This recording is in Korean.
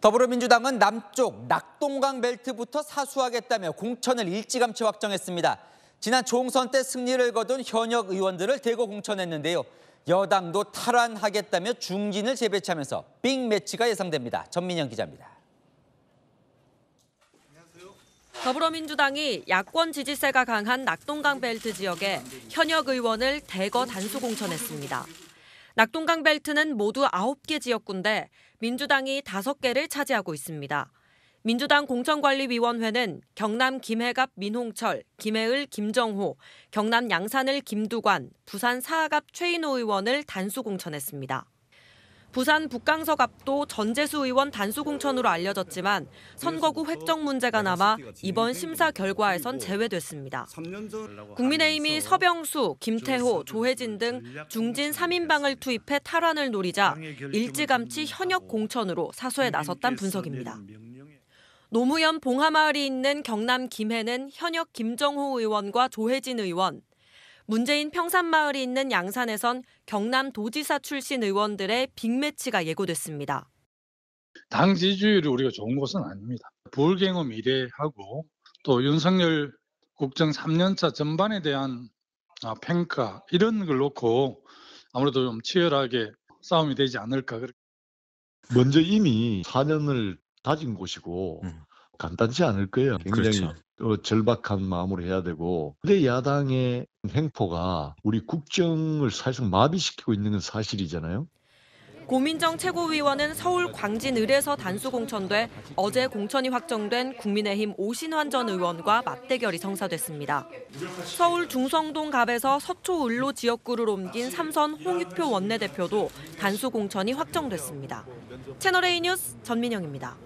더불어민주당은 남쪽 낙동강 벨트부터 사수하겠다며 공천을 일찌감치 확정했습니다. 지난 총선 때 승리를 거둔 현역 의원들을 대거 공천했는데요. 여당도 탈환하겠다며 중진을 재배치하면서 빅매치가 예상됩니다. 전민영 기자입니다. 더불어민주당이 야권 지지세가 강한 낙동강 벨트 지역에 현역 의원을 대거 단수 공천했습니다. 낙동강 벨트는 모두 9개 지역군데 민주당이 5개를 차지하고 있습니다. 민주당 공천관리위원회는 경남 김해갑 민홍철, 김해을 김정호, 경남 양산을 김두관, 부산 사하갑 최인호 의원을 단수 공천했습니다. 부산 북강석 앞도 전재수 의원 단수공천으로 알려졌지만 선거구 획정 문제가 남아 이번 심사 결과에선 제외됐습니다. 국민의힘이 서병수, 김태호, 조혜진 등 중진 3인방을 투입해 탈환을 노리자 일찌감치 현역 공천으로 사소에 나섰단 분석입니다. 노무현 봉하마을이 있는 경남 김해는 현역 김정호 의원과 조혜진 의원, 문재인 평산마을이 있는 양산에선 경남 도지사 출신 의원들의 빅매치가 예고됐습니다. 당 지지율이 우리가 좋은 것은 아닙니다. 부울경호 미래하고 또 윤석열 국정 3년차 전반에 대한 아, 평가 이런 걸 놓고 아무래도 좀 치열하게 싸움이 되지 않을까. 먼저 이미 4년을 다진 곳이고 음. 간단치 않을 거예요. 굉장히 그렇죠. 어, 절박한 마음으로 해야 되고. 근데 야당의 행포가 우리 국정을 사실상 마비시키고 있는 건 사실이잖아요. 고민정 최고위원은 서울 광진을에서 단수 공천돼 어제 공천이 확정된 국민의힘 오신환 전 의원과 맞대결이 성사됐습니다. 서울 중성동 갑에서 서초 을로 지역구를 옮긴 삼선 홍익표 원내대표도 단수 공천이 확정됐습니다. 채널A 뉴스 전민영입니다.